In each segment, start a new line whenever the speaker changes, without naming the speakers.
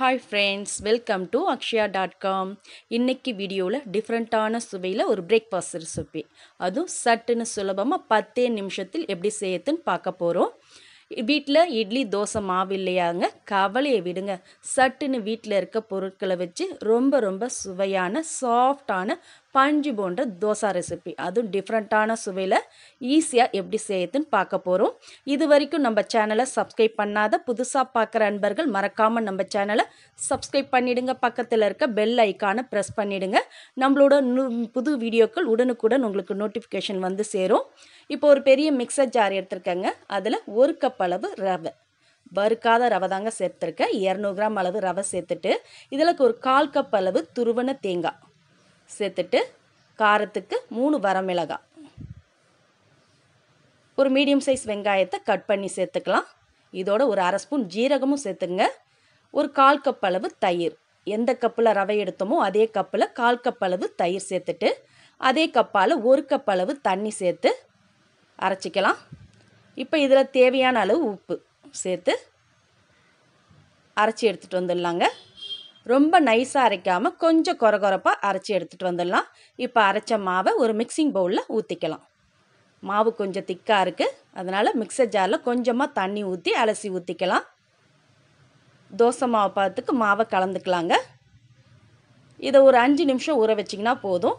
hi friends welcome to Akshaya dot com இன்றைக்கி வீடியோவில் டிஃப்ரெண்ட்டான சுவையில் ஒரு பிரேக்ஃபாஸ்ட் ரெசிபி அதுவும் சட்டுன்னு சுலபமாக பத்தே நிமிஷத்தில் எப்படி செய்யறதுன்னு பார்க்க போகிறோம் வீட்டில் இட்லி தோசை மாவு இல்லையாங்க கவலையை விடுங்க சட்டுன்னு வீட்டில் இருக்க பொருட்களை வச்சு ரொம்ப ரொம்ப சுவையான சாஃப்டான பஞ்சு போன்ற தோசை ரெசிபி அதுவும் டிஃப்ரெண்ட்டான சுவையில் ஈஸியாக எப்படி செய்யுதுன்னு பார்க்க போகிறோம் இது வரைக்கும் நம்ம சேனலை சப்ஸ்கிரைப் பண்ணாத புதுசாக பார்க்குற அன்பர்கள் மறக்காமல் நம்ம சேனலை சப்ஸ்கிரைப் பண்ணிவிடுங்க பக்கத்தில் இருக்க பெல் ஐக்கானை ப்ரெஸ் பண்ணிவிடுங்க நம்மளோட புது வீடியோக்கள் உடனுக்குடன் உங்களுக்கு நோட்டிஃபிகேஷன் வந்து சேரும் இப்போ ஒரு பெரிய மிக்சர் ஜார் எடுத்திருக்கேங்க அதில் ஒரு கப் அளவு ரவை வறுக்காத ரவை தாங்க சேர்த்துருக்கேன் இரநூறு கிராம் அளவு ரவை சேர்த்துட்டு இதில் ஒரு கால் கப் அளவு துருவன தேங்காய் சேர்த்துட்டு காரத்துக்கு மூணு வரமிளகாய் ஒரு மீடியம் சைஸ் வெங்காயத்தை கட் பண்ணி சேர்த்துக்கலாம் இதோட ஒரு அரை ஸ்பூன் ஜீரகமும் சேர்த்துங்க ஒரு கால் கப் அளவு தயிர் எந்த கப்பில் ரவை எடுத்தோமோ அதே கப்பில் கால் கப் அளவு தயிர் சேர்த்துட்டு அதே கப்பால் ஒரு கப் அளவு தண்ணி சேர்த்து அரைச்சிக்கலாம் இப்போ இதில் தேவையான அளவு உப்பு சேர்த்து அரைச்சி எடுத்துகிட்டு வந்துடலாங்க ரொம்ப நைஸாக அரைக்காமல் கொஞ்சம் குறகுறப்பாக அரைச்சி எடுத்துகிட்டு வந்துடலாம் இப்போ அரைச்ச மாவை ஒரு மிக்சிங் பவுலில் ஊற்றிக்கலாம் மாவு கொஞ்சம் திக்காக இருக்குது அதனால் மிக்சர் ஜாரில் கொஞ்சமாக தண்ணி ஊற்றி அலசி ஊற்றிக்கலாம் தோசை மாவு பார்த்துக்கு மாவை கலந்துக்கலாங்க இதை ஒரு அஞ்சு நிமிஷம் ஊற வச்சிங்கன்னா போதும்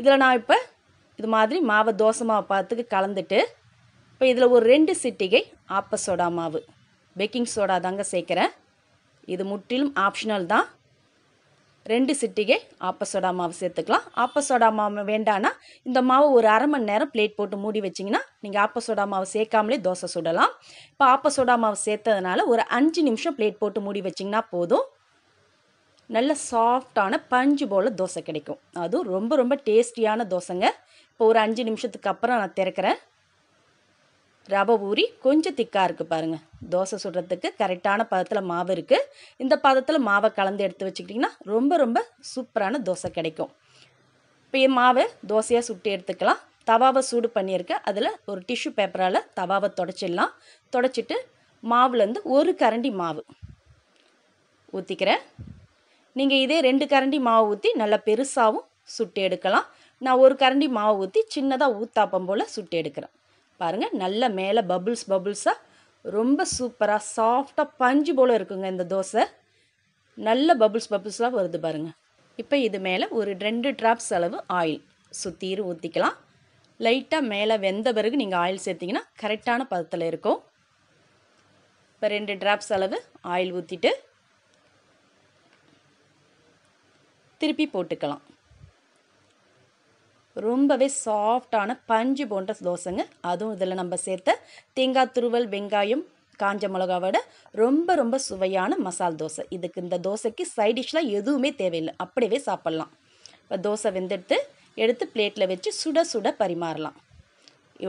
இதில் நான் இப்போ இது மாதிரி மாவை தோசை மாவு பார்த்துக்கு கலந்துட்டு இப்போ இதில் ஒரு ரெண்டு சிட்டிகை ஆப்ப சோடா மாவு பேக்கிங் சோடா தாங்க சேர்க்குறேன் இது முற்றிலும் ஆப்ஷனல் தான் ரெண்டு சிட்டிகை ஆப்ப சோடா மாவு சேர்த்துக்கலாம் ஆப்ப சோடா மாவு வேண்டானா இந்த மாவு ஒரு அரை மணி நேரம் பிளேட் போட்டு மூடி வச்சிங்கன்னா நீங்கள் ஆப்ப சோடா மாவு சேர்க்காமலே தோசை சுடலாம் இப்போ ஆப்ப சோடா மாவு சேர்த்ததுனால ஒரு அஞ்சு நிமிஷம் பிளேட் போட்டு மூடி வச்சிங்கன்னா போதும் நல்ல சாஃப்டான பஞ்சு போல் தோசை கிடைக்கும் அதுவும் ரொம்ப ரொம்ப டேஸ்டியான தோசைங்க இப்போ ஒரு அஞ்சு நிமிஷத்துக்கு அப்புறம் நான் திறக்கிறேன் ரவை ஊறி கொஞ்சம் திக்காக இருக்குது பாருங்கள் தோசை சுடுறதுக்கு கரெக்டான பதத்தில் மாவு இருக்குது இந்த பதத்தில் மாவை கலந்து எடுத்து வச்சுக்கிட்டிங்கன்னா ரொம்ப ரொம்ப சூப்பரான தோசை கிடைக்கும் இப்போ மாவை தோசையாக சுட்டு எடுத்துக்கலாம் தவாவை சூடு பண்ணியிருக்கேன் அதில் ஒரு டிஷ்யூ பேப்பரால் தவாவை தொடச்சிடலாம் தொடச்சிட்டு மாவுலேருந்து ஒரு கரண்டி மாவு ஊற்றிக்கிறேன் நீங்கள் இதே ரெண்டு கரண்டி மாவு ஊற்றி நல்லா பெருசாகவும் சுட்டு எடுக்கலாம் நான் ஒரு கரண்டி மாவு ஊற்றி சின்னதாக ஊத்தாப்பம் போல் சுட்டு எடுக்கிறேன் பாருங்கள் நல்ல மேலே பபுள்ஸ் பபுள்ஸாக ரொம்ப சூப்பராக சாஃப்டாக பஞ்சு போல் இருக்குங்க இந்த தோசை நல்ல பபுள்ஸ் பபுள்ஸாக வருது பாருங்கள் இப்போ இது மேலே ஒரு ரெண்டு ட்ராப்ஸ் அளவு ஆயில் சுத்தீர் ஊற்றிக்கலாம் லைட்டாக மேலே வெந்த பிறகு நீங்கள் ஆயில் சேர்த்திங்கன்னா கரெக்டான பதத்தில் இருக்கும் இப்போ ரெண்டு ட்ராப்ஸ் அளவு ஆயில் ஊற்றிட்டு திருப்பி போட்டுக்கலாம் ரொம்பவே சாஃப்டான பஞ்சு போன்ற தோசைங்க அதுவும் இதில் நம்ம சேர்த்த தேங்காய் துருவல் வெங்காயம் காஞ்ச மிளகாவோட ரொம்ப ரொம்ப சுவையான மசால் தோசை இதுக்கு இந்த தோசைக்கு சைடிஷ்லாம் எதுவுமே தேவையில்லை அப்படியே சாப்பிட்லாம் இப்போ தோசை வெந்தெடுத்து எடுத்து பிளேட்டில் வச்சு சுட சுட பரிமாறலாம்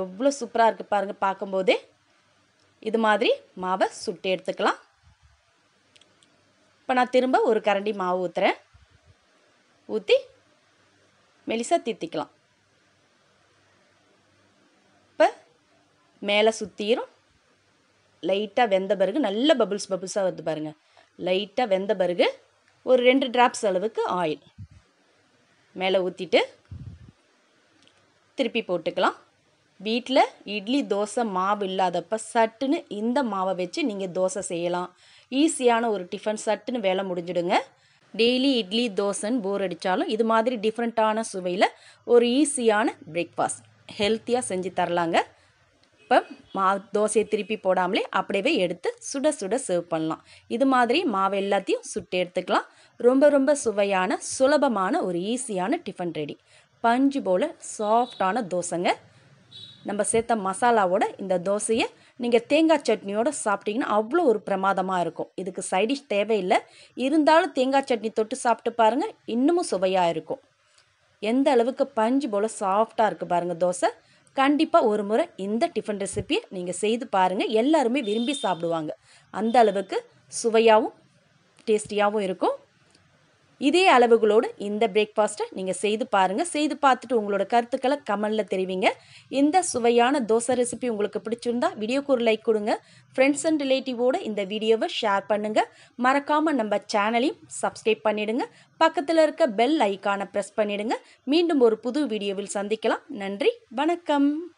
எவ்வளோ சூப்பராக இருக்குது பாருங்கள் பார்க்கும்போதே இது மாதிரி மாவை சுட்டு எடுத்துக்கலாம் இப்போ நான் திரும்ப ஒரு கரண்டி மாவு ஊற்றுறேன் ஊற்றி மெலிசாக தித்திக்கலாம் இப்போ மேலே சுற்றிரும் லைட்டாக வெந்த பிறகு நல்ல பபுள்ஸ் பபுள்ஸாக வருது பாருங்கள் லைட்டாக வெந்த பிறகு ஒரு ரெண்டு ட்ராப்ஸ் அளவுக்கு ஆயில் மேலே ஊற்றிட்டு திருப்பி போட்டுக்கலாம் வீட்டில் இட்லி தோசை மாவு இல்லாதப்ப சட்டுன்னு இந்த மாவை வச்சு நீங்கள் தோசை செய்யலாம் ஈஸியான ஒரு டிஃபன் சட்டுன்னு வேலை முடிஞ்சிடுங்க டெய்லி இட்லி தோசைன்னு போர் அடித்தாலும் இது மாதிரி டிஃப்ரெண்ட்டான சுவையில் ஒரு ஈஸியான பிரேக்ஃபாஸ்ட் ஹெல்த்தியாக செஞ்சு தரலாங்க இப்போ மா தோசையை திருப்பி போடாமலே அப்படியே எடுத்து சுட சுட சர்வ் பண்ணலாம் இது மாதிரி மாவு எல்லாத்தையும் சுட்டு எடுத்துக்கலாம் ரொம்ப ரொம்ப சுவையான சுலபமான ஒரு ஈஸியான டிஃபன் ரெடி பஞ்சு போல் சாஃப்டான தோசைங்க நம்ம சேர்த்த மசாலாவோட இந்த தோசையை நீங்கள் தேங்காய் சட்னியோடு சாப்பிட்டீங்கன்னா அவ்வளோ ஒரு பிரமாதமாக இருக்கும் இதுக்கு சைடிஷ் தேவையில்லை இருந்தாலும் தேங்காய் சட்னி தொட்டு சாப்பிட்டு பாருங்கள் இன்னமும் சுவையாக இருக்கும் எந்த அளவுக்கு பஞ்சு போல் சாஃப்டாக இருக்குது பாருங்கள் தோசை கண்டிப்பாக ஒரு முறை இந்த டிஃபன் ரெசிப்பியை நீங்கள் செய்து பாருங்கள் எல்லாருமே விரும்பி சாப்பிடுவாங்க அந்த அளவுக்கு சுவையாகவும் டேஸ்டியாகவும் இருக்கும் இதே அளவுகளோடு இந்த பிரேக்ஃபாஸ்ட்டை நீங்கள் செய்து பாருங்கள் செய்து பார்த்துட்டு உங்களோட கருத்துக்களை கமலில் தெரிவிங்க இந்த சுவையான தோசை ரெசிபி உங்களுக்கு பிடிச்சிருந்தா வீடியோக்கு ஒரு லைக் கொடுங்க ஃப்ரெண்ட்ஸ் அண்ட் ரிலேட்டிவோடு இந்த வீடியோவை ஷேர் பண்ணுங்கள் மறக்காமல் நம்ம சேனலையும் சப்ஸ்கிரைப் பண்ணிவிடுங்க பக்கத்தில் இருக்க பெல் ஐக்கானை ப்ரெஸ் பண்ணிவிடுங்க மீண்டும் ஒரு புது வீடியோவில் சந்திக்கலாம் நன்றி வணக்கம்